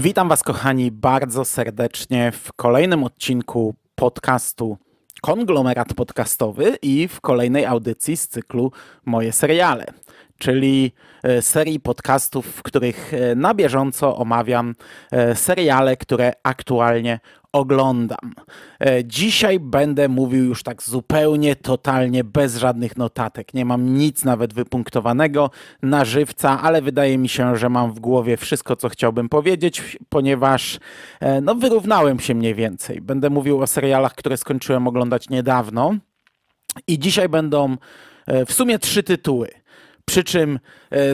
Witam Was, kochani, bardzo serdecznie w kolejnym odcinku podcastu Konglomerat Podcastowy i w kolejnej audycji z cyklu Moje seriale, czyli e, serii podcastów, w których e, na bieżąco omawiam e, seriale, które aktualnie oglądam. E, dzisiaj będę mówił już tak zupełnie, totalnie, bez żadnych notatek. Nie mam nic nawet wypunktowanego na żywca, ale wydaje mi się, że mam w głowie wszystko, co chciałbym powiedzieć, ponieważ e, no, wyrównałem się mniej więcej. Będę mówił o serialach, które skończyłem oglądać niedawno. I dzisiaj będą e, w sumie trzy tytuły. Przy czym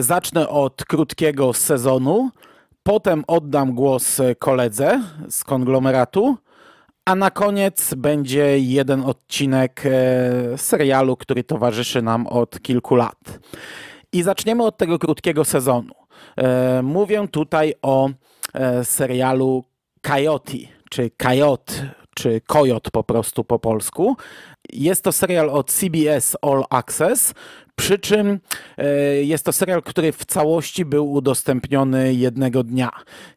zacznę od krótkiego sezonu, Potem oddam głos e, koledze z konglomeratu, a na koniec będzie jeden odcinek e, serialu, który towarzyszy nam od kilku lat. I zaczniemy od tego krótkiego sezonu. E, mówię tutaj o serialu Coyote, czy Kajot, czy Kojot po prostu po polsku. Jest to serial od CBS All Access, przy czym e, jest to serial, który w całości był udostępniony jednego dnia.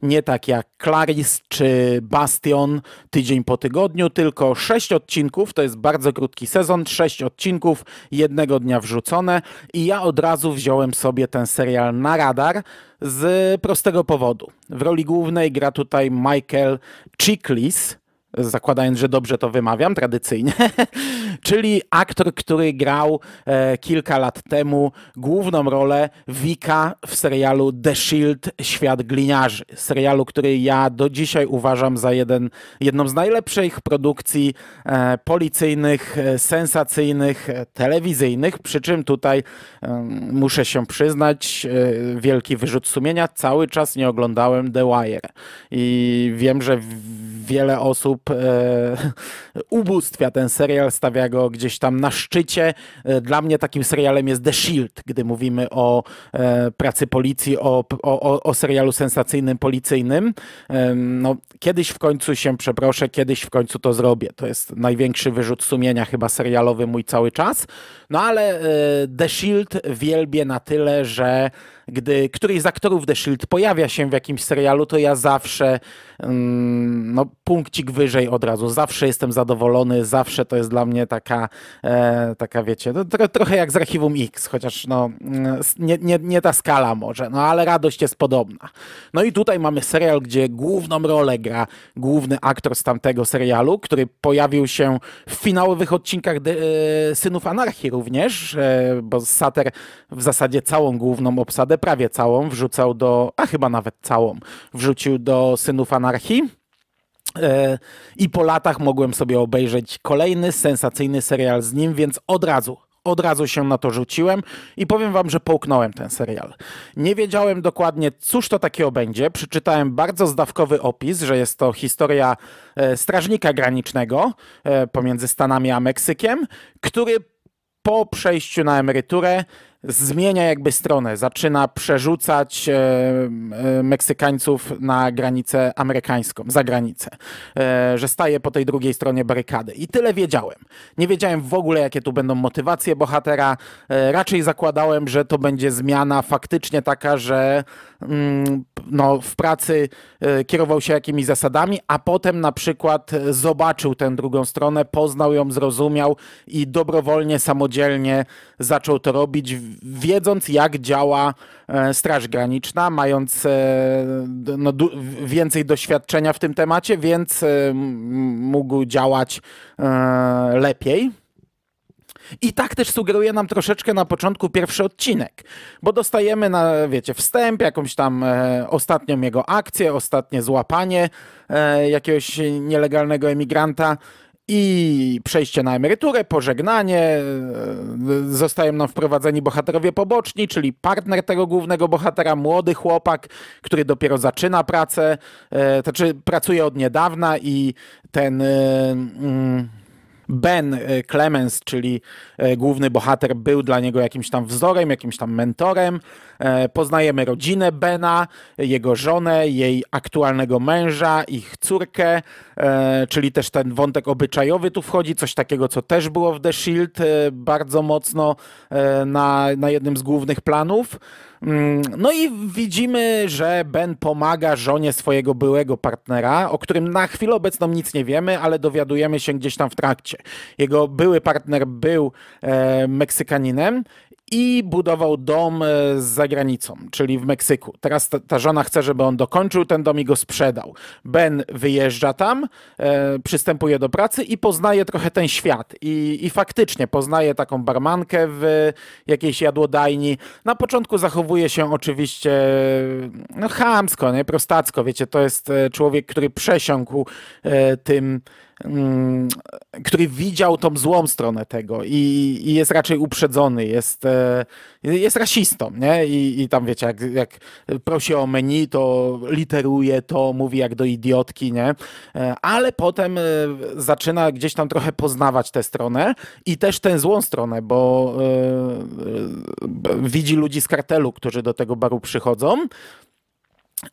Nie tak jak Clarice czy Bastion tydzień po tygodniu, tylko sześć odcinków. To jest bardzo krótki sezon, sześć odcinków jednego dnia wrzucone. I ja od razu wziąłem sobie ten serial na radar z prostego powodu. W roli głównej gra tutaj Michael Chiklis zakładając, że dobrze to wymawiam tradycyjnie. czyli aktor, który grał e, kilka lat temu główną rolę Wika w serialu The Shield Świat Gliniarzy. Serialu, który ja do dzisiaj uważam za jeden, jedną z najlepszych produkcji e, policyjnych, e, sensacyjnych, e, telewizyjnych. Przy czym tutaj muszę się przyznać, e, wielki wyrzut sumienia, cały czas nie oglądałem The Wire. I wiem, że wiele osób e, ubóstwia ten serial, stawia gdzieś tam na szczycie. E, dla mnie takim serialem jest The Shield, gdy mówimy o e, pracy policji, o, o, o serialu sensacyjnym, policyjnym. No, kiedyś w końcu się przeproszę, kiedyś w końcu to zrobię. To jest największy wyrzut sumienia chyba serialowy mój cały czas. No ale e, The Shield wielbię na tyle, że gdy któryś z aktorów The Shield pojawia się w jakimś serialu, to ja zawsze mm, no, punkcik wyżej od razu. Zawsze jestem zadowolony, zawsze to jest dla mnie taka, e, taka wiecie, no, tro, trochę jak z Archiwum X, chociaż no, nie, nie, nie ta skala może, no ale radość jest podobna. No i tutaj mamy serial, gdzie główną rolę gra główny aktor z tamtego serialu, który pojawił się w finałowych odcinkach de, e, Synów Anarchii również, e, bo Sater w zasadzie całą główną obsadę prawie całą wrzucał do, a chyba nawet całą, wrzucił do Synów Anarchii. E, I po latach mogłem sobie obejrzeć kolejny sensacyjny serial z nim, więc od razu od razu się na to rzuciłem i powiem wam, że połknąłem ten serial. Nie wiedziałem dokładnie, cóż to takiego będzie. Przeczytałem bardzo zdawkowy opis, że jest to historia e, strażnika granicznego e, pomiędzy Stanami a Meksykiem, który po przejściu na emeryturę zmienia jakby stronę, zaczyna przerzucać e, e, Meksykańców na granicę amerykańską, za granicę, e, że staje po tej drugiej stronie barykady. I tyle wiedziałem. Nie wiedziałem w ogóle, jakie tu będą motywacje bohatera. Raczej zakładałem, że to będzie zmiana faktycznie taka, że Mm, no, w pracy e, kierował się jakimiś zasadami, a potem na przykład e, zobaczył tę drugą stronę, poznał ją, zrozumiał i dobrowolnie, samodzielnie zaczął to robić, wiedząc jak działa e, Straż Graniczna, mając no, więcej doświadczenia w tym temacie, więc mógł działać lepiej. I tak też sugeruje nam troszeczkę na początku pierwszy odcinek, bo dostajemy na, wiecie, wstęp, jakąś tam e, ostatnią jego akcję, ostatnie złapanie e, jakiegoś nielegalnego emigranta i przejście na emeryturę, pożegnanie. E, e, zostają nam wprowadzeni bohaterowie poboczni, czyli partner tego głównego bohatera, młody chłopak, który dopiero zaczyna pracę, e, znaczy pracuje od niedawna i ten. Mm, Ben e, Clemens, czyli e, główny bohater, był dla niego jakimś tam wzorem, jakimś tam mentorem. E, poznajemy rodzinę Bena, jego żonę, jej aktualnego męża, ich córkę, czyli też ten wątek obyczajowy tu wchodzi, coś takiego, co też było w The Shield bardzo mocno na, na jednym z głównych planów. Mm, no i widzimy, że Ben pomaga żonie swojego byłego partnera, o którym na chwilę obecną nic nie wiemy, ale dowiadujemy się gdzieś tam w trakcie. Jego były partner był e, Meksykaninem i budował dom e, za granicą, czyli w Meksyku. Teraz ta, ta, żona chce, żeby on dokończył ten dom i go sprzedał. Ben wyjeżdża tam, e, przystępuje do pracy i poznaje trochę ten świat. I, I faktycznie poznaje taką barmankę w jakiejś jadłodajni. Na początku zachowuje się oczywiście no, chamsko, nie? prostacko. Wiecie, to jest e, człowiek, który przesiąkł e, tym Mm, który widział tą złą stronę tego i, i jest raczej uprzedzony, jest, e, jest rasistą, nie? I, I, tam wiecie, jak, jak prosi o menu, to literuje to, mówi jak do idiotki, nie? E, ale potem e, zaczyna gdzieś tam trochę poznawać tę stronę i też tę złą stronę, bo yy, widzi ludzi z kartelu, którzy do tego baru przychodzą,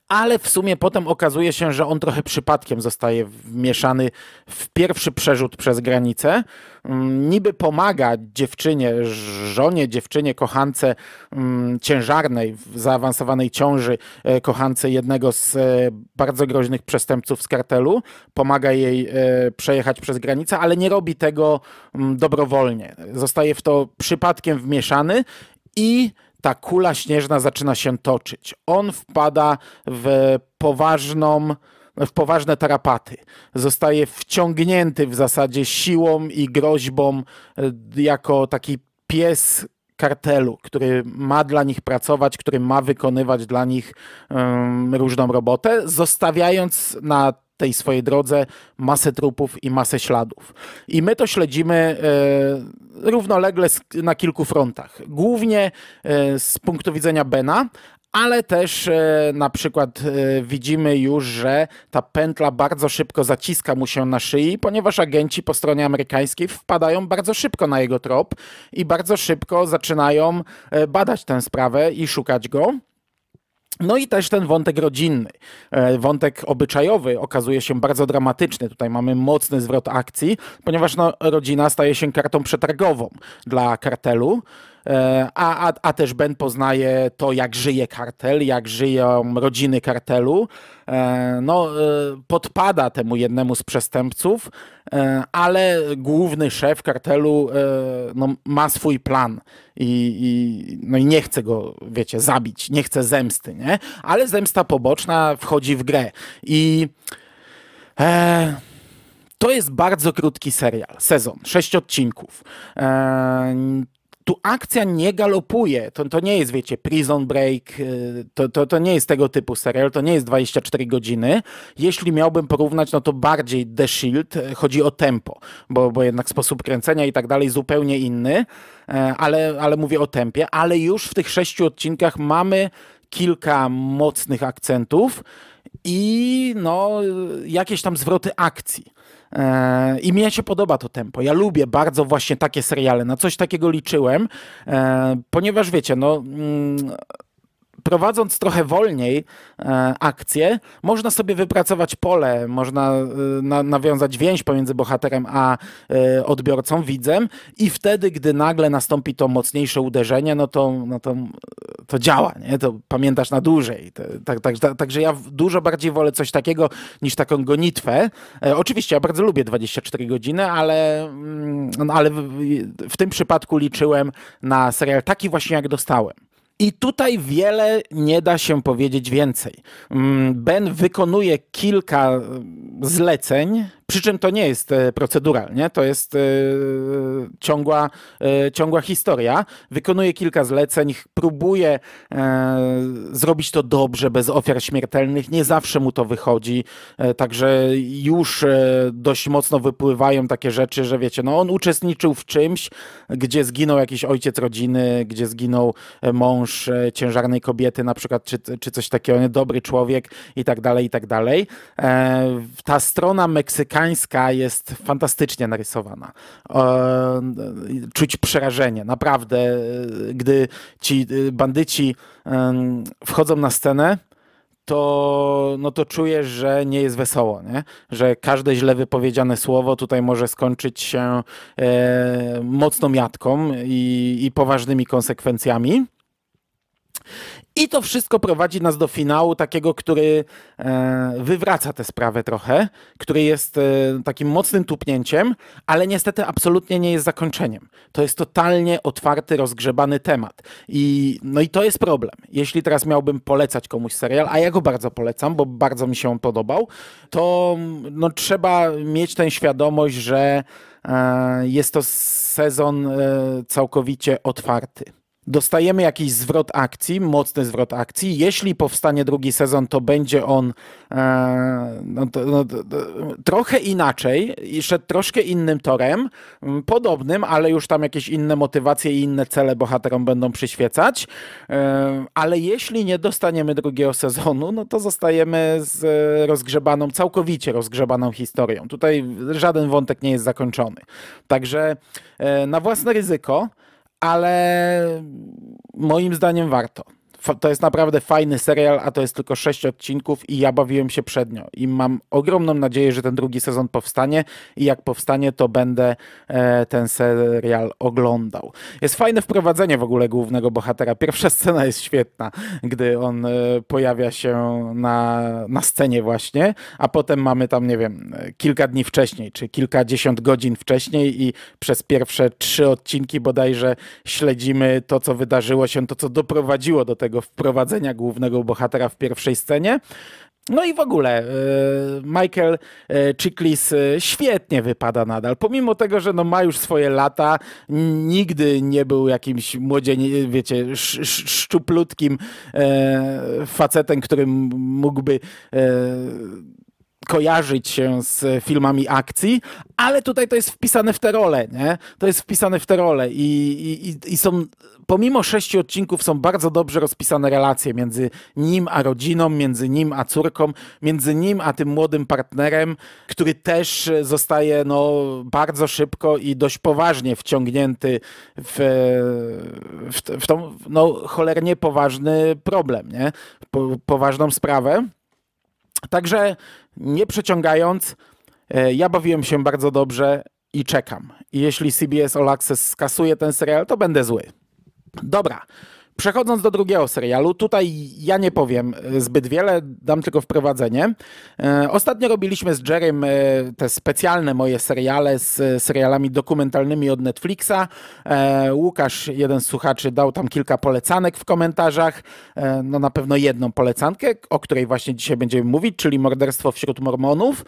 ale w sumie potem okazuje się, że on trochę przypadkiem zostaje wmieszany w pierwszy przerzut przez granicę. Mm, niby pomaga dziewczynie, żonie, dziewczynie, kochance mm, ciężarnej, w zaawansowanej ciąży, e, kochance jednego z e, bardzo groźnych przestępców z kartelu. Pomaga jej e, przejechać przez granicę, ale nie robi tego mm, dobrowolnie. Zostaje w to przypadkiem wmieszany i ta kula śnieżna zaczyna się toczyć. On wpada w poważną w poważne tarapaty. Zostaje wciągnięty w zasadzie siłą i groźbą e, jako taki pies kartelu, który ma dla nich pracować, który ma wykonywać dla nich um, różną robotę, zostawiając na tej swojej drodze masę trupów i masę śladów. I my to śledzimy e, równolegle na kilku frontach. Głównie e, z punktu widzenia Bena, ale też e, na przykład widzimy już, że ta pętla bardzo szybko zaciska mu się na szyi, ponieważ agenci po stronie amerykańskiej wpadają bardzo szybko na jego trop i bardzo szybko zaczynają badać tę sprawę i szukać go. No i też ten wątek rodzinny, e, wątek obyczajowy okazuje się bardzo dramatyczny. Tutaj mamy mocny zwrot akcji, ponieważ no, rodzina staje się kartą przetargową dla kartelu. E, a, a, a też Ben poznaje to, jak żyje kartel, jak żyją rodziny kartelu. E, no, e, podpada temu jednemu z przestępców, ale główny szef kartelu no, ma swój plan i, i, no i nie chce go, wiecie, zabić, nie chce zemsty, nie? Ale zemsta poboczna wchodzi w grę i... E, to jest bardzo krótki serial, sezon, sześć odcinków. E, akcja nie galopuje. To, to nie jest, wiecie, prison break, y, to, to, to nie jest tego typu serial, to nie jest 24 godziny. Jeśli miałbym porównać, no to bardziej The Shield, y, chodzi o tempo, bo, bo jednak sposób kręcenia i tak dalej zupełnie inny, y, ale, ale mówię o tempie, ale już w tych sześciu odcinkach mamy kilka mocnych akcentów i no, jakieś tam zwroty akcji. E, I mnie się podoba to tempo. Ja lubię bardzo właśnie takie seriale. Na coś takiego liczyłem, e, ponieważ wiecie, no mm, prowadząc trochę wolniej e, akcję, można sobie wypracować pole, można e, nawiązać więź pomiędzy bohaterem a e, odbiorcą, widzem i wtedy, gdy nagle nastąpi to mocniejsze uderzenie, no to, no to, to działa, nie? to pamiętasz na dłużej. Także tak, tak, tak, ja dużo bardziej wolę coś takiego niż taką gonitwę. Oczywiście ja bardzo lubię 24 godziny, ale, mm, no, ale w, w tym przypadku liczyłem na serial taki właśnie jak dostałem. I tutaj wiele nie da się powiedzieć więcej. Mm, ben wykonuje kilka mm, zleceń, przy czym to nie jest e, procedura, nie? to jest e, ciągła, e, ciągła historia. Wykonuje kilka zleceń, próbuje zrobić to dobrze, bez ofiar śmiertelnych. Nie zawsze mu to wychodzi, także już dość mocno wypływają takie rzeczy, że wiecie, no on uczestniczył w czymś, gdzie zginął jakiś ojciec rodziny, gdzie zginął mąż ciężarnej kobiety na przykład, czy, czy coś takiego, dobry człowiek i tak dalej, i tak dalej. Ta strona Meksyka amerykańska jest fantastycznie narysowana. E, czuć przerażenie. Naprawdę, e, gdy ci e, bandyci wchodzą na scenę, to, no to czujesz, że nie jest wesoło, nie? że każde źle wypowiedziane słowo tutaj może skończyć się e, mocną miatką i, i poważnymi konsekwencjami. I to wszystko prowadzi nas do finału, takiego, który e, wywraca tę sprawę trochę, który jest e, takim mocnym tupnięciem, ale niestety absolutnie nie jest zakończeniem. To jest totalnie otwarty, rozgrzebany temat. I, no i to jest problem. Jeśli teraz miałbym polecać komuś serial, a ja go bardzo polecam, bo bardzo mi się on podobał, to no, trzeba mieć tę świadomość, że e, jest to sezon całkowicie otwarty. Dostajemy jakiś zwrot akcji, mocny zwrot akcji. Jeśli powstanie drugi sezon, to będzie on e, no, no, trochę inaczej i szedł troszkę innym torem, podobnym, ale już tam jakieś inne motywacje i inne cele bohaterom będą przyświecać. E, ale jeśli nie dostaniemy drugiego sezonu, no to zostajemy z rozgrzebaną, całkowicie rozgrzebaną historią. Tutaj żaden wątek nie jest zakończony. Także e, na własne ryzyko ale moim zdaniem warto to jest naprawdę fajny serial, a to jest tylko sześć odcinków i ja bawiłem się przednio. I mam ogromną nadzieję, że ten drugi sezon powstanie i jak powstanie, to będę e, ten serial oglądał. Jest fajne wprowadzenie w ogóle głównego bohatera. Pierwsza scena jest świetna, gdy on e, pojawia się na, na scenie właśnie, a potem mamy tam, nie wiem, kilka dni wcześniej, czy kilkadziesiąt godzin wcześniej i przez pierwsze trzy odcinki bodajże śledzimy to, co wydarzyło się, to, co doprowadziło do tego tego wprowadzenia głównego bohatera w pierwszej scenie. No i w ogóle y, Michael y, Chiklis y, świetnie wypada nadal. Pomimo tego, że no ma już swoje lata, nigdy nie był jakimś młodzień, wiecie, szczuplutkim facetem, którym mógłby kojarzyć się z filmami akcji, ale tutaj to jest wpisane w te role, nie? To jest wpisane w te role i, i, i są, pomimo sześciu odcinków są bardzo dobrze rozpisane relacje między nim a rodziną, między nim a córką, między nim a tym młodym partnerem, który też zostaje no, bardzo szybko i dość poważnie wciągnięty w, w, w tą no, cholernie poważny problem, nie? Po, poważną sprawę. Także nie przeciągając, e, ja bawiłem się bardzo dobrze i czekam. jeśli CBS All Access skasuje ten serial, to będę zły. Dobra, Przechodząc do drugiego serialu, tutaj ja nie powiem e, zbyt wiele, dam tylko wprowadzenie. E, ostatnio robiliśmy z Jerem e, te specjalne moje seriale z serialami dokumentalnymi od Netflixa. Łukasz, jeden z słuchaczy, dał tam kilka polecanek w komentarzach. No na pewno jedną polecankę, o której właśnie dzisiaj będziemy mówić, czyli Morderstwo wśród Mormonów.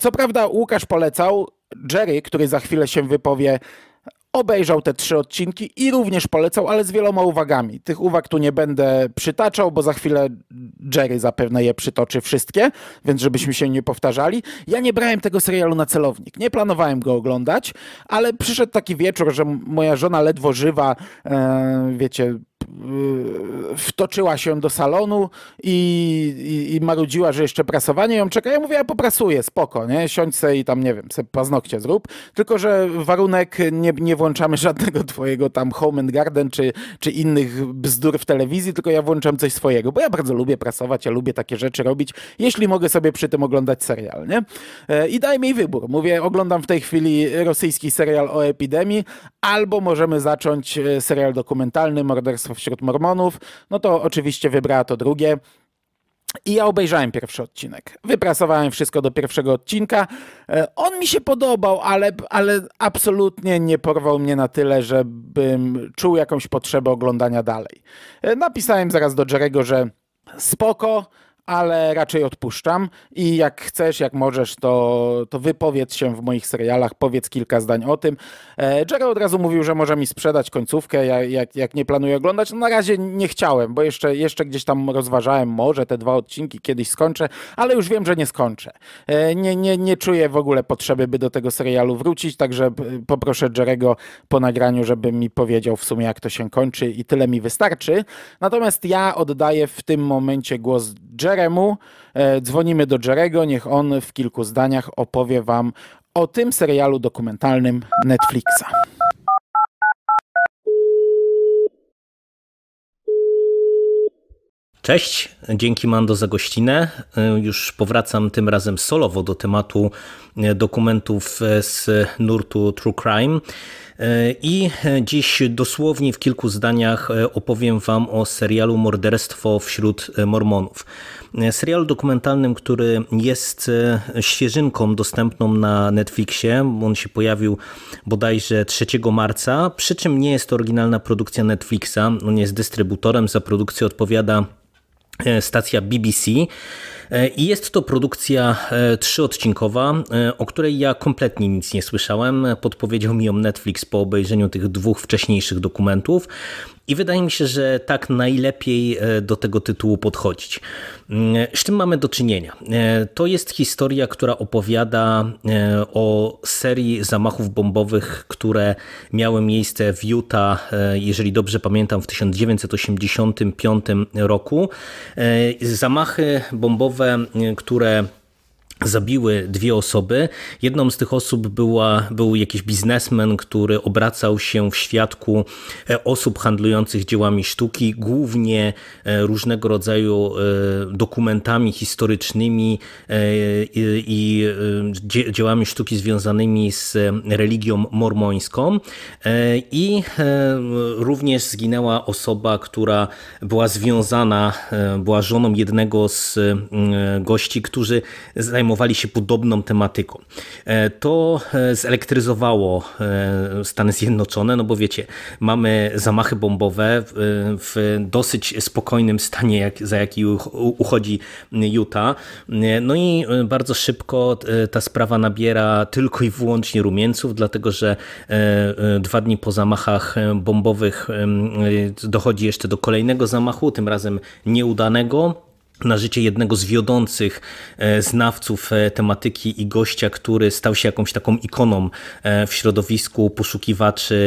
Co prawda Łukasz polecał Jerry, który za chwilę się wypowie, obejrzał te trzy odcinki i również polecał, ale z wieloma uwagami. Tych uwag tu nie będę przytaczał, bo za chwilę Jerry zapewne je przytoczy wszystkie, więc żebyśmy się nie powtarzali. Ja nie brałem tego serialu na celownik, nie planowałem go oglądać, ale przyszedł taki wieczór, że moja żona ledwo żywa, e, wiecie, Y, wtoczyła się do salonu i, i, i, marudziła, że jeszcze prasowanie ją czeka. Ja mówię, ja poprasuję, spoko, nie? Siądź se i tam, nie wiem, se paznokcie zrób. Tylko, że warunek, nie, nie włączamy żadnego twojego tam Home and Garden czy, czy innych bzdur w telewizji, tylko ja włączam coś swojego, bo ja bardzo lubię prasować, ja lubię takie rzeczy robić, jeśli mogę sobie przy tym oglądać serial, nie? E, I daj mi wybór. Mówię, oglądam w tej chwili rosyjski serial o epidemii, albo możemy zacząć e, serial dokumentalny Morderstwo wśród Mormonów, no to oczywiście wybrała to drugie. I ja obejrzałem pierwszy odcinek. Wyprasowałem wszystko do pierwszego odcinka. E, on mi się podobał, ale, ale absolutnie nie porwał mnie na tyle, żebym czuł jakąś potrzebę oglądania dalej. E, napisałem zaraz do Jerego, że spoko, ale raczej odpuszczam i jak chcesz, jak możesz, to, to wypowiedz się w moich serialach, powiedz kilka zdań o tym. E, Jerry od razu mówił, że może mi sprzedać końcówkę, jak, jak nie planuję oglądać. No na razie nie chciałem, bo jeszcze, jeszcze gdzieś tam rozważałem, może te dwa odcinki kiedyś skończę, ale już wiem, że nie skończę. E, nie, nie, nie czuję w ogóle potrzeby, by do tego serialu wrócić, także e, poproszę Jerego po nagraniu, żeby mi powiedział w sumie, jak to się kończy i tyle mi wystarczy. Natomiast ja oddaję w tym momencie głos Jerry Jeremu. E, dzwonimy do Jerego, niech on w kilku zdaniach opowie Wam o tym serialu dokumentalnym Netflixa. Cześć, dzięki Mando za gościnę. Y, już powracam tym razem solowo do tematu y, dokumentów y, z nurtu True Crime. I dziś dosłownie w kilku zdaniach opowiem Wam o serialu Morderstwo wśród Mormonów. Serialu dokumentalnym, który jest świeżynką dostępną na Netflixie. On się pojawił bodajże 3 marca, przy czym nie jest to oryginalna produkcja Netflixa. On jest dystrybutorem, za produkcję odpowiada E, stacja BBC. E, I jest to produkcja e, trzyodcinkowa, o której ja kompletnie nic nie słyszałem. Podpowiedział mi ją Netflix po obejrzeniu tych dwóch wcześniejszych dokumentów. I wydaje mi się, że tak najlepiej e, do tego tytułu podchodzić. E, z czym mamy do czynienia? E, to jest historia, która opowiada o serii zamachów bombowych, które miały miejsce w Utah, jeżeli dobrze pamiętam, w 1985 roku. Zamachy bombowe, które zabiły dwie osoby. Jedną z tych osób była, był jakiś biznesmen, który obracał się w świadku e, osób handlujących dziełami sztuki, głównie e, różnego rodzaju e, dokumentami historycznymi i dziełami sztuki związanymi z religią mormońską. I również zginęła osoba, która była związana, była żoną jednego z gości, którzy zajmowali zajmowali się podobną tematyką. E, to e, zelektryzowało e, Stany Zjednoczone, no bo wiecie, mamy zamachy bombowe w dosyć spokojnym stanie, jak, za jaki uchodzi Utah. No i bardzo szybko ta sprawa nabiera tylko i wyłącznie rumieńców, dlatego że dwa dni po zamachach bombowych dochodzi jeszcze do kolejnego zamachu, tym razem nieudanego na życie jednego z wiodących e, znawców e, tematyki i gościa, który stał się jakąś taką ikoną e, w środowisku poszukiwaczy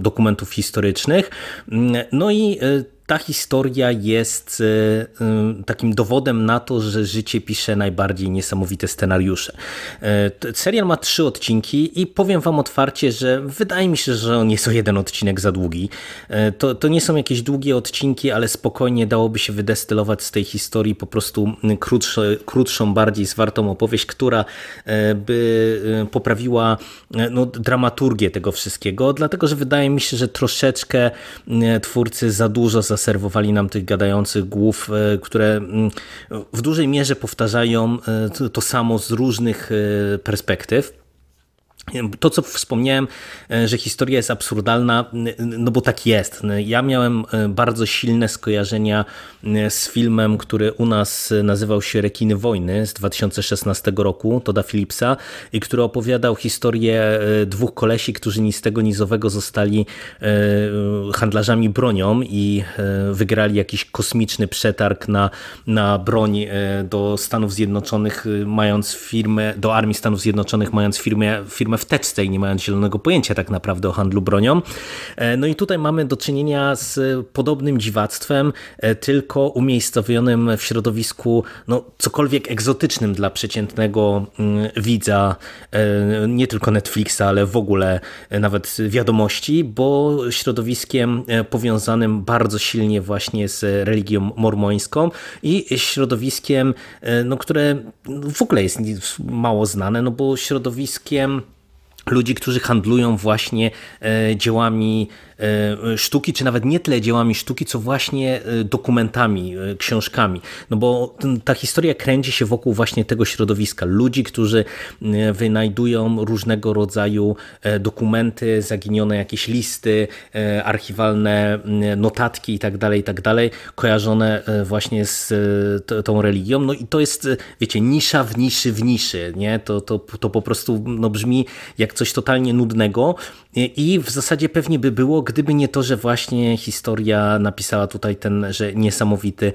dokumentów historycznych. Mm, no i ta historia jest e, e, takim dowodem na to, że życie pisze najbardziej niesamowite scenariusze. E, serial ma trzy odcinki i powiem wam otwarcie, że wydaje mi się, że on jest o jeden odcinek za długi. To, to nie są jakieś długie odcinki, ale spokojnie dałoby się wydestylować z tej historii po prostu krótszy, krótszą, bardziej zwartą opowieść, która by poprawiła no, dramaturgię tego wszystkiego, dlatego że wydaje mi się, że troszeczkę twórcy za dużo za zaserwowali nam tych gadających głów, e, które mm, w dużej mierze powtarzają e, to samo z różnych e, perspektyw. To, co wspomniałem, e, że historia jest absurdalna, no bo tak jest. Ja miałem e, bardzo silne skojarzenia e, z filmem, który u nas nazywał się Rekiny Wojny z 2016 roku, Toda Philipsa, i który opowiadał historię dwóch kolesi, którzy ni z tego nizowego zostali handlarzami bronią i wygrali jakiś kosmiczny przetarg na, na broń do Stanów Zjednoczonych, mając firmę, do Armii Stanów Zjednoczonych, mając firmę, firmę w teczce i nie mając zielonego pojęcia tak naprawdę o handlu bronią. E, no i tutaj mamy do czynienia z podobnym dziwactwem, e, tylko umiejscowionym w środowisku no, cokolwiek egzotycznym dla przeciętnego mm, widza, e, nie tylko Netflixa, ale w ogóle nawet wiadomości, bo środowiskiem powiązanym bardzo silnie właśnie z religią mormońską i środowiskiem, no, które w ogóle jest mało znane, no bo środowiskiem ludzi, którzy handlują właśnie e, dziełami E, e, sztuki, czy nawet nie tyle dziełami sztuki, co właśnie e, dokumentami, książkami. No bo ta historia kręci się wokół właśnie tego środowiska. Ludzi, którzy wynajdują różnego rodzaju dokumenty, zaginione jakieś listy, archiwalne notatki itd., tak itd., tak kojarzone właśnie z tą religią. No i to jest, wiecie, nisza w niszy w niszy, nie? To, to, to po prostu no, brzmi jak coś totalnie nudnego, E, I w zasadzie pewnie by było, gdyby nie to, że właśnie historia napisała tutaj ten że niesamowity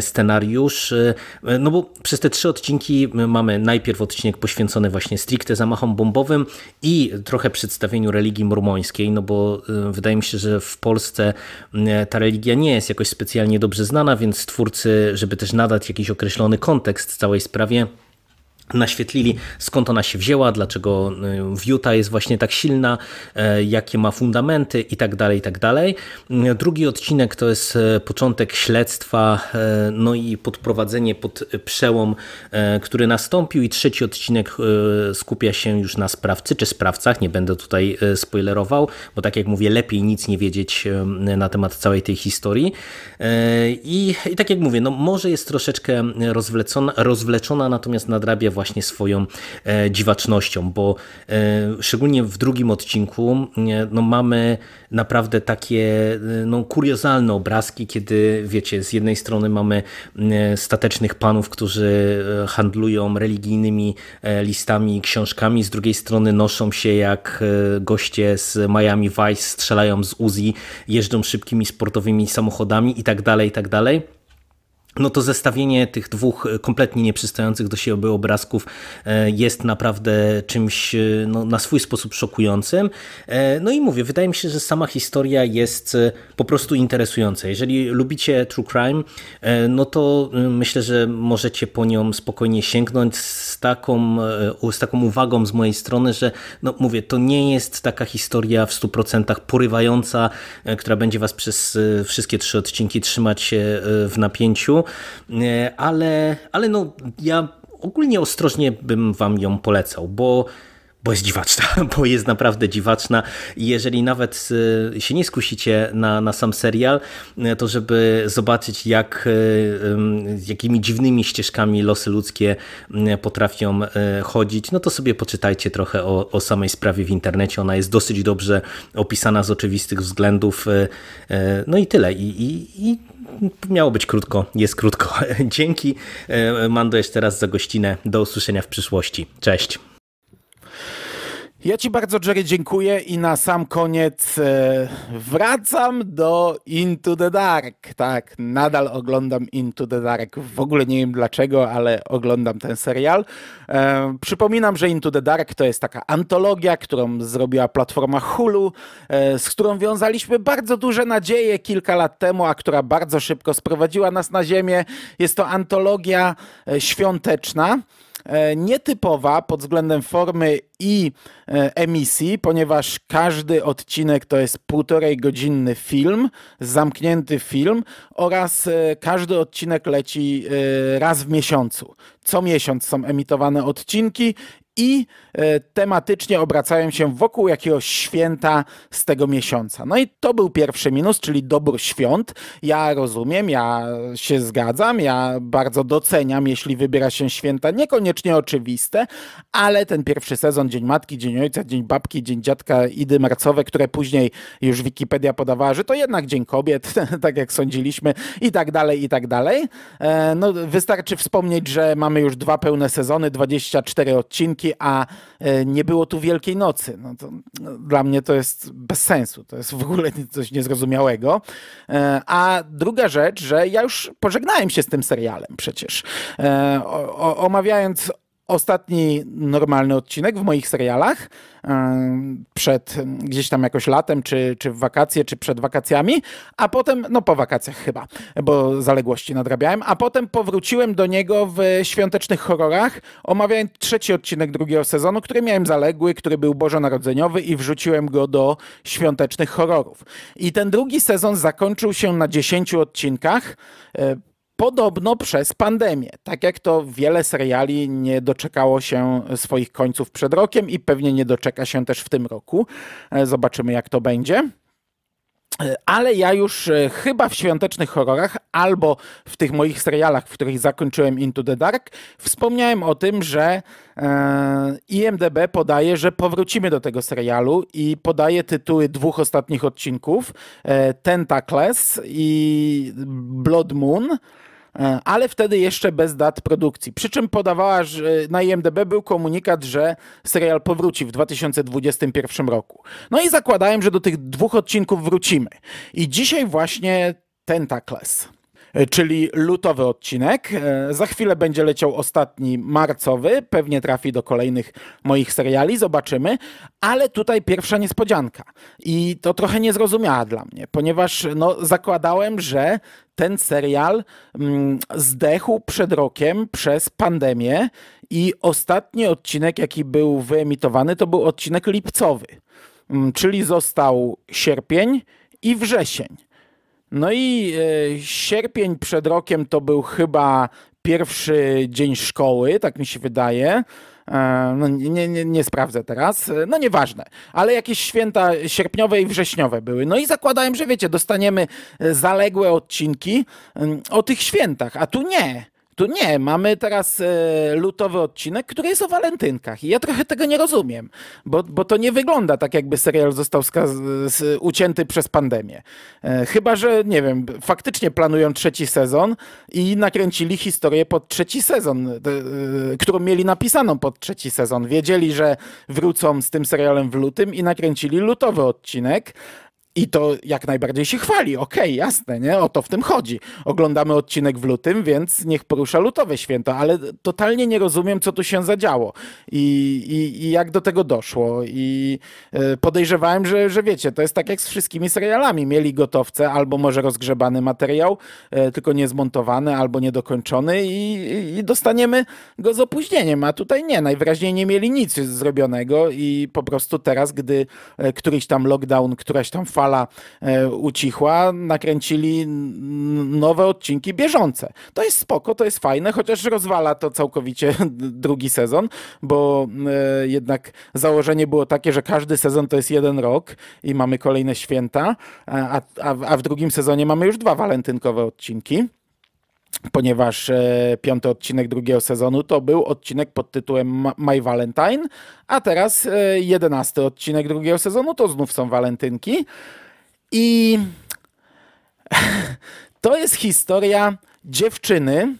scenariusz. E, no bo przez te trzy odcinki mamy najpierw odcinek poświęcony właśnie stricte zamachom bombowym i trochę przedstawieniu religii mormońskiej, no bo e, wydaje mi się, że w Polsce ta religia nie jest jakoś specjalnie dobrze znana, więc twórcy, żeby też nadać jakiś określony kontekst całej sprawie, naświetlili, skąd ona się wzięła, dlaczego y, Utah jest właśnie tak silna, y, jakie ma fundamenty i tak dalej, i tak dalej. Drugi odcinek to jest y, początek śledztwa, no i podprowadzenie pod przełom, który nastąpił i trzeci odcinek skupia się już na sprawcy czy sprawcach, nie będę tutaj spoilerował, bo tak jak mówię, lepiej nic nie wiedzieć na temat całej tej historii. I, i tak jak mówię, no może jest troszeczkę rozwleczona, rozwleczona natomiast nadrabia właśnie swoją e, dziwacznością, bo e, szczególnie w drugim odcinku no, mamy naprawdę takie e, no, kuriozalne obrazki, kiedy wiecie, z jednej strony mamy statecznych panów, którzy handlują religijnymi listami i książkami, z drugiej strony noszą się jak goście z Miami Vice, strzelają z Uzi, jeżdżą szybkimi sportowymi samochodami i tak dalej, i tak dalej no to zestawienie tych dwóch e, kompletnie nieprzystających do siebie obrazków e, jest naprawdę czymś e, no, na swój sposób szokującym. No i mówię, wydaje mi się, że sama historia jest po prostu interesująca. Jeżeli lubicie true crime, no to myślę, że możecie po nią spokojnie sięgnąć z taką, z taką uwagą z mojej strony, że no mówię, to nie jest taka historia w 100% porywająca, która będzie was przez wszystkie trzy odcinki trzymać w napięciu E, ale, ale no, ja ogólnie ostrożnie bym wam ją polecał, bo bo jest dziwaczna, bo jest naprawdę dziwaczna. Jeżeli nawet y, się nie skusicie na, na sam serial, y, to żeby zobaczyć, jak, y, jakimi dziwnymi ścieżkami losy ludzkie potrafią chodzić, no to sobie poczytajcie trochę o, o samej sprawie w internecie. Ona jest dosyć dobrze opisana z oczywistych względów. No i tyle. I, i, i miało być krótko, jest krótko. Dzięki Mando jeszcze raz za gościnę. Do usłyszenia w przyszłości. Cześć. Ja Ci bardzo, Jerry, dziękuję i na sam koniec e, wracam do Into the Dark. Tak, nadal oglądam Into the Dark. W ogóle nie wiem dlaczego, ale oglądam ten serial. E, przypominam, że Into the Dark to jest taka antologia, którą zrobiła platforma Hulu, e, z którą wiązaliśmy bardzo duże nadzieje kilka lat temu, a która bardzo szybko sprowadziła nas na ziemię. Jest to antologia świąteczna. E, nietypowa pod względem formy i e, emisji, ponieważ każdy odcinek to jest półtorej godzinny film, zamknięty film oraz e, każdy odcinek leci raz w miesiącu. Co miesiąc są emitowane odcinki i E, tematycznie obracają się wokół jakiegoś święta z tego miesiąca. No i to był pierwszy minus, czyli dobór świąt. Ja rozumiem, ja się zgadzam, ja bardzo doceniam, jeśli wybiera się święta niekoniecznie oczywiste, ale ten pierwszy sezon, Dzień Matki, Dzień Ojca, Dzień Babki, Dzień Dziadka, Idy Marcowe, które później już Wikipedia podawała, że to jednak Dzień Kobiet, tak jak sądziliśmy, i tak dalej, i tak dalej. E, no, wystarczy wspomnieć, że mamy już dwa pełne sezony, 24 odcinki, a E, nie było tu Wielkiej Nocy. No to, no, dla mnie to jest bez sensu, to jest w ogóle coś niezrozumiałego. E, a druga rzecz, że ja już pożegnałem się z tym serialem przecież. E, o, o, omawiając ostatni normalny odcinek w moich serialach przed gdzieś tam jakoś latem, czy, czy w wakacje, czy przed wakacjami, a potem, no po wakacjach chyba, bo zaległości nadrabiałem, a potem powróciłem do niego w świątecznych horrorach, omawiając trzeci odcinek drugiego sezonu, który miałem zaległy, który był bożonarodzeniowy i wrzuciłem go do świątecznych horrorów. I ten drugi sezon zakończył się na dziesięciu odcinkach e, Podobno przez pandemię, tak jak to wiele seriali nie doczekało się swoich końców przed rokiem i pewnie nie doczeka się też w tym roku. E, zobaczymy, jak to będzie. Ale ja już e, chyba w świątecznych horrorach albo w tych moich serialach, w których zakończyłem Into the Dark, wspomniałem o tym, że e, IMDB podaje, że powrócimy do tego serialu i podaje tytuły dwóch ostatnich odcinków: e, Tentacles i Blood Moon. E, ale wtedy jeszcze bez dat produkcji. Przy czym podawała, że na IMDB był komunikat, że serial powróci w 2021 roku. No i zakładałem, że do tych dwóch odcinków wrócimy. I dzisiaj właśnie Tentacles. E, czyli lutowy odcinek. E, za chwilę będzie leciał ostatni marcowy, pewnie trafi do kolejnych moich seriali, zobaczymy, ale tutaj pierwsza niespodzianka i to trochę niezrozumiała dla mnie, ponieważ no, zakładałem, że ten serial mm, zdechł przed rokiem przez pandemię i ostatni odcinek, jaki był wyemitowany, to był odcinek lipcowy, mm, czyli został sierpień i wrzesień. No i e, sierpień przed rokiem to był chyba pierwszy dzień szkoły, tak mi się wydaje. E, no, nie, nie, nie, sprawdzę teraz, e, no nieważne, ale jakieś święta sierpniowe i wrześniowe były. No i zakładałem, że wiecie, dostaniemy zaległe odcinki mm, o tych świętach, a tu nie. Tu nie, mamy teraz e, lutowy odcinek, który jest o walentynkach i ja trochę tego nie rozumiem, bo, bo to nie wygląda tak, jakby serial został ucięty przez pandemię. E, chyba, że nie wiem, faktycznie planują trzeci sezon i nakręcili historię pod trzeci sezon, e, którą mieli napisaną pod trzeci sezon. Wiedzieli, że wrócą z tym serialem w lutym i nakręcili lutowy odcinek, i to jak najbardziej się chwali. Okej, okay, jasne, nie? O to w tym chodzi. Oglądamy odcinek w lutym, więc niech porusza lutowe święto, ale totalnie nie rozumiem, co tu się zadziało i, i, i jak do tego doszło. I e, podejrzewałem, że, że wiecie, to jest tak jak z wszystkimi serialami. Mieli gotowce albo może rozgrzebany materiał, e, tylko niezmontowany albo niedokończony i, i dostaniemy go z opóźnieniem, a tutaj nie. Najwyraźniej nie mieli nic zrobionego i po prostu teraz, gdy e, któryś tam lockdown, któraś tam fala fala e, ucichła, nakręcili nowe odcinki bieżące. To jest spoko, to jest fajne, chociaż rozwala to całkowicie drugi sezon, bo e, jednak założenie było takie, że każdy sezon to jest jeden rok i mamy kolejne święta, a, a, a w drugim sezonie mamy już dwa walentynkowe odcinki ponieważ e, piąty odcinek drugiego sezonu to był odcinek pod tytułem My Valentine, a teraz e, jedenasty odcinek drugiego sezonu to znów są walentynki. I to jest historia dziewczyny.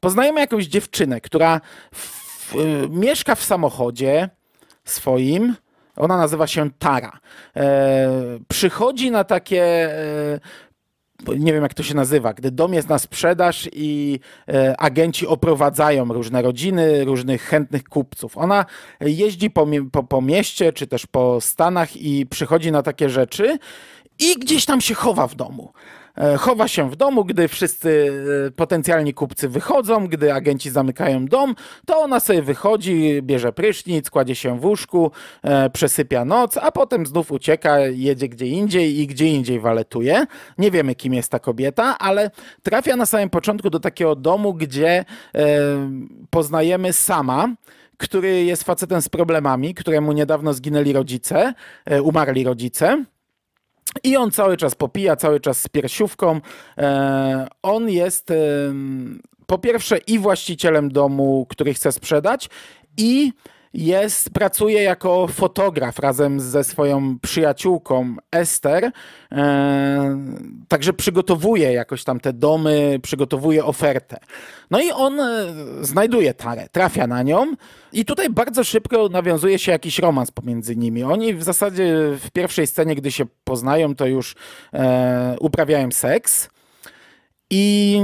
Poznajemy jakąś dziewczynę, która w, mieszka w samochodzie swoim. Ona nazywa się Tara. E, przychodzi na takie nie wiem jak to się nazywa, gdy dom jest na sprzedaż i e, agenci oprowadzają różne rodziny, różnych chętnych kupców. Ona jeździ po, po, po mieście czy też po Stanach i przychodzi na takie rzeczy i gdzieś tam się chowa w domu. E, chowa się w domu, gdy wszyscy e, potencjalni kupcy wychodzą, gdy agenci zamykają dom, to ona sobie wychodzi, bierze prysznic, kładzie się w łóżku, e, przesypia noc, a potem znów ucieka, jedzie gdzie indziej i gdzie indziej waletuje. Nie wiemy, kim jest ta kobieta, ale trafia na samym początku do takiego domu, gdzie poznajemy sama który jest facetem z problemami, któremu niedawno zginęli rodzice, umarli rodzice. I on cały czas popija, cały czas z piersiówką. E, on jest e, po pierwsze i właścicielem domu, który chce sprzedać, i jest, pracuje jako fotograf razem ze swoją przyjaciółką Ester. E, także przygotowuje jakoś tam te domy, przygotowuje ofertę. No i on e, znajduje Tarę, trafia na nią i tutaj bardzo szybko nawiązuje się jakiś romans pomiędzy nimi. Oni w zasadzie w pierwszej scenie, gdy się poznają, to już e, uprawiają seks. I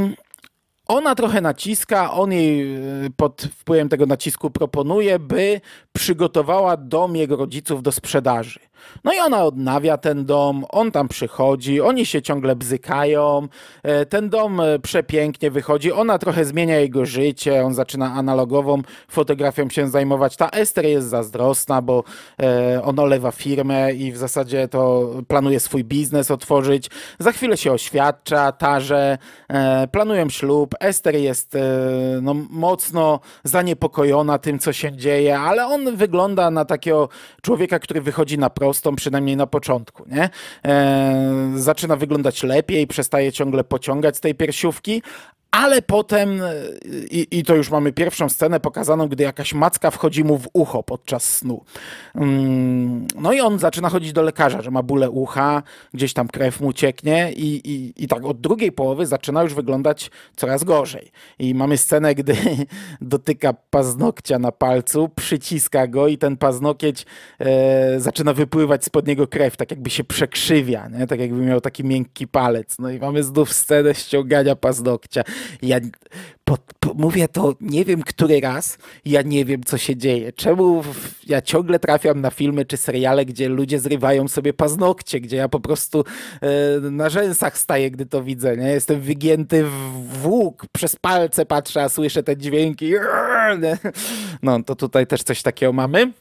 ona trochę naciska, on jej y, pod wpływem tego nacisku proponuje, by przygotowała dom jego rodziców do sprzedaży. No i ona odnawia ten dom, on tam przychodzi, oni się ciągle bzykają, e, ten dom e, przepięknie wychodzi, ona trochę zmienia jego życie, on zaczyna analogową fotografią się zajmować. Ta Ester jest zazdrosna, bo e, on olewa firmę i w zasadzie to planuje swój biznes otworzyć. Za chwilę się oświadcza, tarze, planują ślub. Ester jest no, mocno zaniepokojona tym, co się dzieje, ale on wygląda na takiego człowieka, który wychodzi na pro prostą, przynajmniej na początku. Nie? E, zaczyna wyglądać lepiej, przestaje ciągle pociągać z tej piersiówki, ale potem, e, i, i, to już mamy pierwszą scenę pokazaną, gdy jakaś macka wchodzi mu w ucho podczas snu. Mm, no i on zaczyna chodzić do lekarza, że ma bóle ucha, gdzieś tam krew mu cieknie i, i, i tak od drugiej połowy zaczyna już wyglądać coraz gorzej. I mamy scenę, gdy dotyka paznokcia na palcu, przyciska go i ten paznokieć e, zaczyna wypływać spod niego krew, tak jakby się przekrzywia, nie? tak jakby miał taki miękki palec. No i mamy znów scenę ściągania paznokcia. Ja po, po, mówię to nie wiem który raz, ja nie wiem co się dzieje. Czemu w, ja ciągle trafiam na filmy czy seriale, gdzie ludzie zrywają sobie paznokcie, gdzie ja po prostu e, na rzęsach staję, gdy to widzę. Nie? Jestem wygięty w łuk, przez palce patrzę, a słyszę te dźwięki. No to tutaj też coś takiego mamy.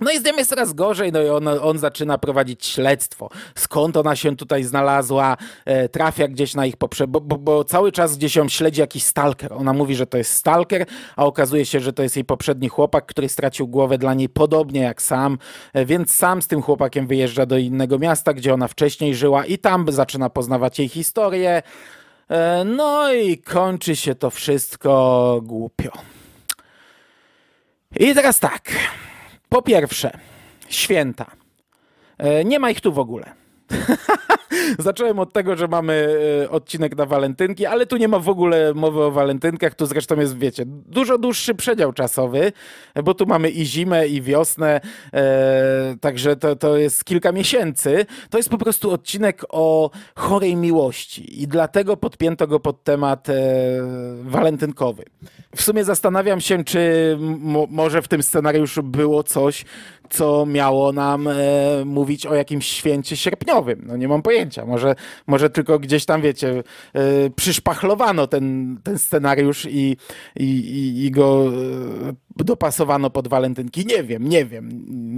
No i z tym jest coraz gorzej, no i on, on zaczyna prowadzić śledztwo. Skąd ona się tutaj znalazła, e, trafia gdzieś na ich poprze... Bo, bo, bo, cały czas gdzieś ją śledzi jakiś stalker. Ona mówi, że to jest stalker, a okazuje się, że to jest jej poprzedni chłopak, który stracił głowę dla niej podobnie jak sam, e, więc sam z tym chłopakiem wyjeżdża do innego miasta, gdzie ona wcześniej żyła i tam zaczyna poznawać jej historię. E, no i kończy się to wszystko głupio. I teraz tak... Po pierwsze, święta. E, nie ma ich tu w ogóle. Zacząłem od tego, że mamy e, odcinek na walentynki, ale tu nie ma w ogóle mowy o walentynkach. Tu zresztą jest, wiecie, dużo dłuższy przedział czasowy, bo tu mamy i zimę, i wiosnę, e, także to, to jest kilka miesięcy. To jest po prostu odcinek o chorej miłości i dlatego podpięto go pod temat e, walentynkowy. W sumie zastanawiam się, czy może w tym scenariuszu było coś, co miało nam e, mówić o jakimś święcie sierpniowym no nie mam pojęcia. Może, może tylko gdzieś tam, wiecie, yy, przyszpachlowano ten, ten scenariusz i, i, i, i go yy, dopasowano pod walentynki. Nie wiem, nie wiem.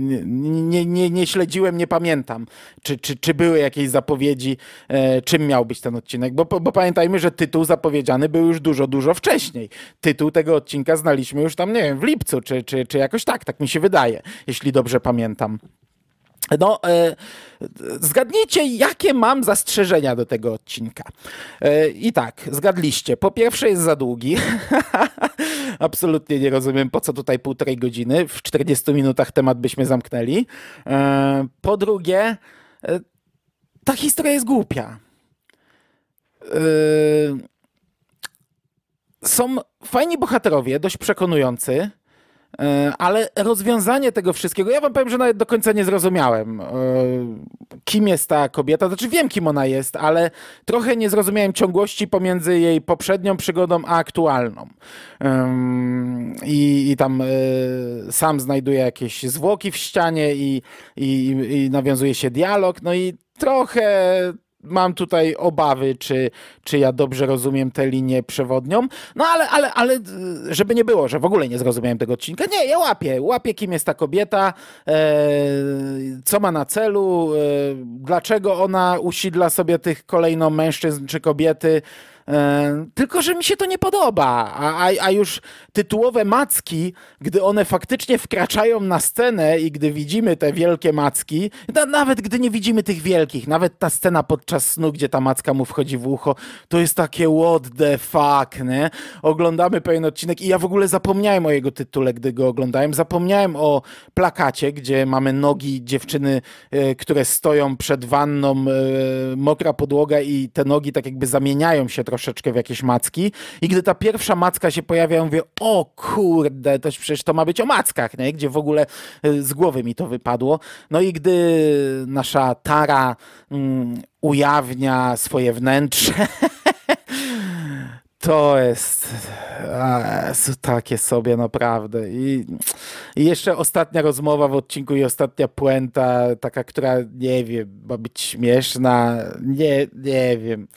Nie, nie, nie, nie śledziłem, nie pamiętam, czy, czy, czy były jakieś zapowiedzi, yy, czym miał być ten odcinek. Bo, bo pamiętajmy, że tytuł zapowiedziany był już dużo, dużo wcześniej. Tytuł tego odcinka znaliśmy już tam, nie wiem, w lipcu, czy, czy, czy jakoś tak, tak mi się wydaje, jeśli dobrze pamiętam. No, e, zgadnijcie, jakie mam zastrzeżenia do tego odcinka. E, I tak, zgadliście. Po pierwsze, jest za długi. Absolutnie nie rozumiem, po co tutaj półtorej godziny. W 40 minutach temat byśmy zamknęli. E, po drugie, e, ta historia jest głupia. E, są fajni bohaterowie, dość przekonujący E, ale rozwiązanie tego wszystkiego, ja wam powiem, że nawet do końca nie zrozumiałem, e, kim jest ta kobieta. Znaczy, wiem, kim ona jest, ale trochę nie zrozumiałem ciągłości pomiędzy jej poprzednią przygodą a aktualną. I, i tam e, sam znajduje jakieś zwłoki w ścianie i, i, i nawiązuje się dialog. No i trochę, mam tutaj obawy, czy, czy ja dobrze rozumiem tę linię przewodnią. No ale, ale, ale y, żeby nie było, że w ogóle nie zrozumiałem tego odcinka. Nie, ja łapię. Łapię, kim jest ta kobieta, e, co ma na celu, e, dlaczego ona usidla sobie tych kolejno mężczyzn czy kobiety. E, tylko, że mi się to nie podoba. A, a, a już tytułowe macki, gdy one faktycznie wkraczają na scenę i gdy widzimy te wielkie macki, na, nawet gdy nie widzimy tych wielkich, nawet ta scena podczas snu, gdzie ta macka mu wchodzi w ucho, to jest takie what the fuck, nie? Oglądamy pewien odcinek i ja w ogóle zapomniałem o jego tytule, gdy go oglądałem. Zapomniałem o plakacie, gdzie mamy nogi dziewczyny, e, które stoją przed wanną, e, mokra podłoga i te nogi tak jakby zamieniają się troszeczkę w jakieś macki. I gdy ta pierwsza macka się pojawia, ja mówię, o kurde, to przecież to ma być o mackach, nie? gdzie w ogóle y, z głowy mi to wypadło. No i gdy nasza Tara mm, ujawnia swoje wnętrze, To jest a, takie sobie naprawdę. I, I, jeszcze ostatnia rozmowa w odcinku i ostatnia puenta, taka, która nie wiem, ma być śmieszna, nie, nie wiem.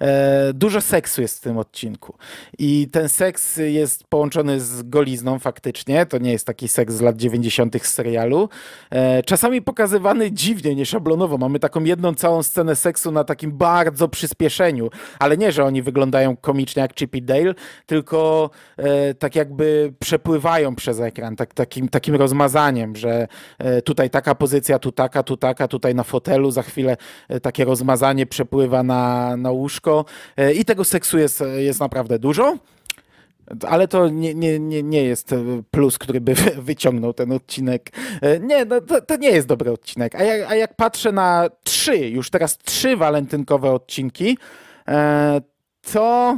E, dużo seksu jest w tym odcinku. I ten seks jest połączony z golizną faktycznie. To nie jest taki seks z lat 90. z serialu. E, czasami pokazywany dziwnie, nieszablonowo. Mamy taką jedną całą scenę seksu na takim bardzo przyspieszeniu, ale nie, że oni wyglądają komicznie jak jak Chip i Dale, tylko e, tak jakby przepływają przez ekran, tak, takim, takim rozmazaniem, że e, tutaj taka pozycja, tu taka, tu taka, tutaj na fotelu, za chwilę e, takie rozmazanie przepływa na, na łóżko e, i tego seksu jest, jest naprawdę dużo. Ale to nie, nie, nie, nie jest e, plus, który by wyciągnął ten odcinek. E, nie, no to, to, nie jest dobry odcinek. A jak, a jak patrzę na trzy, już teraz trzy walentynkowe odcinki, to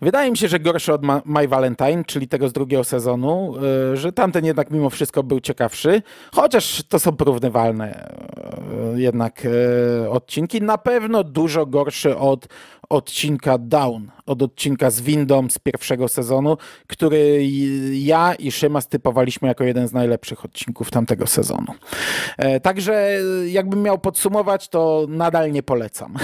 Wydaje mi się, że gorszy od My Valentine, czyli tego z drugiego sezonu, y, że tamten jednak mimo wszystko był ciekawszy, chociaż to są porównywalne y, jednak y, odcinki. Na pewno dużo gorszy od odcinka Down, od odcinka z Windą z pierwszego sezonu, który ja i Szyma stypowaliśmy jako jeden z najlepszych odcinków tamtego sezonu. E, także jakbym miał podsumować, to nadal nie polecam.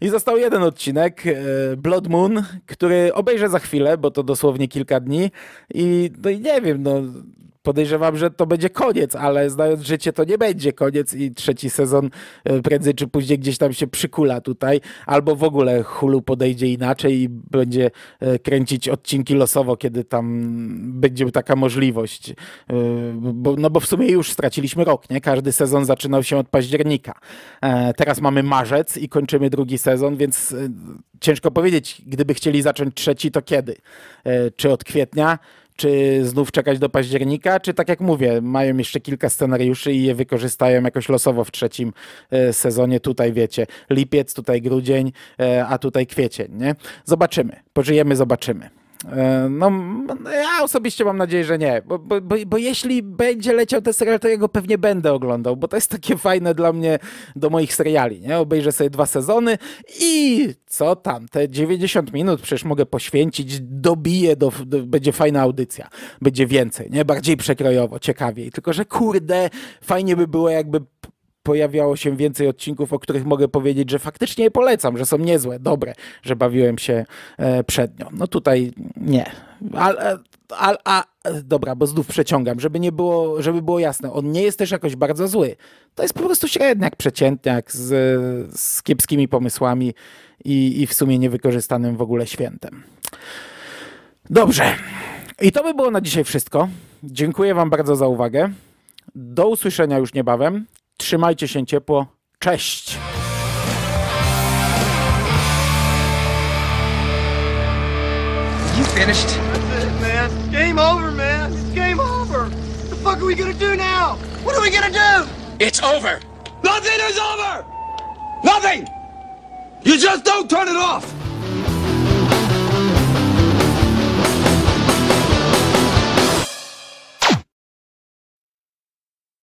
I został jeden odcinek, e, Blood Moon, który obejrzę za chwilę, bo to dosłownie kilka dni. I no, nie wiem, no podejrzewam, że to będzie koniec, ale znając życie, to nie będzie koniec i trzeci sezon e, prędzej czy później gdzieś tam się przykula tutaj, albo w ogóle Hulu podejdzie inaczej i będzie e, kręcić odcinki losowo, kiedy tam będzie taka możliwość. E, bo, no bo w sumie już straciliśmy rok, nie? Każdy sezon zaczynał się od października. Teraz mamy marzec i kończymy drugi sezon, więc ciężko powiedzieć, gdyby chcieli zacząć trzeci, to kiedy? Czy od kwietnia? czy znów czekać do października, czy tak jak mówię, mają jeszcze kilka scenariuszy i je wykorzystają jakoś losowo w trzecim e, sezonie. Tutaj wiecie, lipiec, tutaj grudzień, e, a tutaj kwiecień, nie? Zobaczymy, pożyjemy, zobaczymy. E, no, ja osobiście mam nadzieję, że nie, bo, bo, bo, bo jeśli będzie leciał ten serial, to jego pewnie będę oglądał, bo to jest takie fajne dla mnie, do moich seriali, nie? Obejrzę sobie dwa sezony i co tam, te 90 minut przecież mogę poświęcić, dobiję, do, do, będzie fajna audycja, będzie więcej, nie? Bardziej przekrojowo, ciekawiej, tylko że kurde, fajnie by było jakby pojawiało się więcej odcinków, o których mogę powiedzieć, że faktycznie je polecam, że są niezłe, dobre, że bawiłem się e, przed nią. No tutaj nie. Ale, a, a, dobra, bo znów przeciągam, żeby nie było, żeby było jasne. On nie jest też jakoś bardzo zły. To jest po prostu średniak, przeciętniak z, z kiepskimi pomysłami i, i w sumie niewykorzystanym w ogóle świętem. Dobrze. I to by było na dzisiaj wszystko. Dziękuję Wam bardzo za uwagę. Do usłyszenia już niebawem. Trzymajcie się ciepło. Cześć! You finished? That's it, man. game over, man. It's game over. the fuck are we gonna do now? What are we gonna do? It's over. Nothing is over. Nothing. You just don't turn it off.